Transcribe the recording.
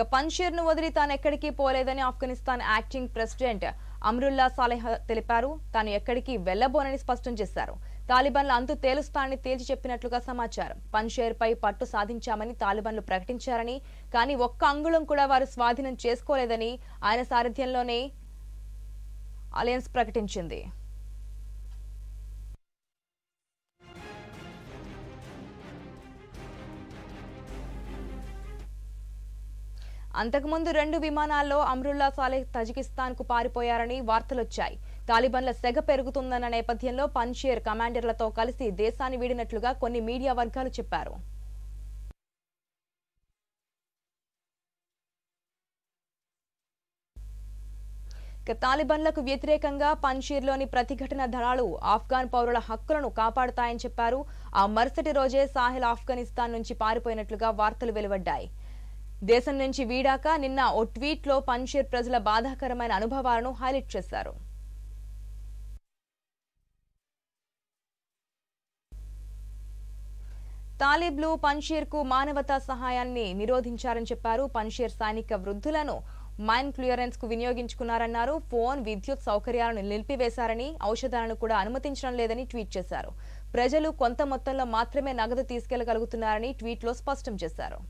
ఇక ను వదిలి తాను ఎక్కడికి పోలేదని ఆఫ్ఘనిస్తాన్ యాక్టింగ్ ప్రెసిడెంట్ అమ్రుల్లా సాలెహ తెలిపారు తాను ఎక్కడికి వెళ్లబోనని స్పష్టం చేశారు తాలిబన్లు అంతు తేలుస్తానని తేల్చి చెప్పినట్లుగా సమాచారం పై పట్టు సాధించామని తాలిబాన్లు ప్రకటించారని కానీ ఒక్క అంగుళం కూడా వారు స్వాధీనం చేసుకోలేదని ఆయన సారథ్యంలోనే అలయన్స్ ప్రకటించింది అంతకుముందు రెండు విమానాల్లో అమ్రుల్లా సాలెహ్ కు పారిపోయారని వార్తలొచ్చాయి తాలిబన్ల సెగ పెరుగుతుందన్న నేపథ్యంలో పన్షేర్ కమాండర్లతో కలిసి దేశాన్ని వీడినట్లుగా కొన్ని మీడియా వర్గాలు చెప్పారు తాలిబన్లకు వ్యతిరేకంగా పన్షీర్లోని ప్రతిఘటన దళాలు ఆఫ్ఘాన్ పౌరుల హక్కులను కాపాడుతాయని చెప్పారు ఆ మరుసటి రోజే సాహిల్ ఆఫ్ఘనిస్తాన్ నుంచి పారిపోయినట్లుగా వార్తలు వెలువడ్డాయి దేశం నుంచి వీడాక నిన్న ఓ ట్వీట్లో పన్షీర్ ప్రజల బాధాకరమైన అనుభవాలను హైలైట్ చేశారు తాలిబ్లు పన్షీర్కు మానవతా సహాయాన్ని నిరోధించారని చెప్పారు పన్షీర్ సైనిక వృద్ధులను మైన్ క్లియరెన్స్ కు వినియోగించుకున్నారన్నారు ఫోన్ విద్యుత్ సౌకర్యాలను నిలిపివేశారని ఔషధాలను కూడా అనుమతించడం లేదని ట్వీట్ చేశారు ప్రజలు కొంత మొత్తంలో మాత్రమే నగదు తీసుకెళ్లగలుగుతున్నారని ట్వీట్లో స్పష్టం చేశారు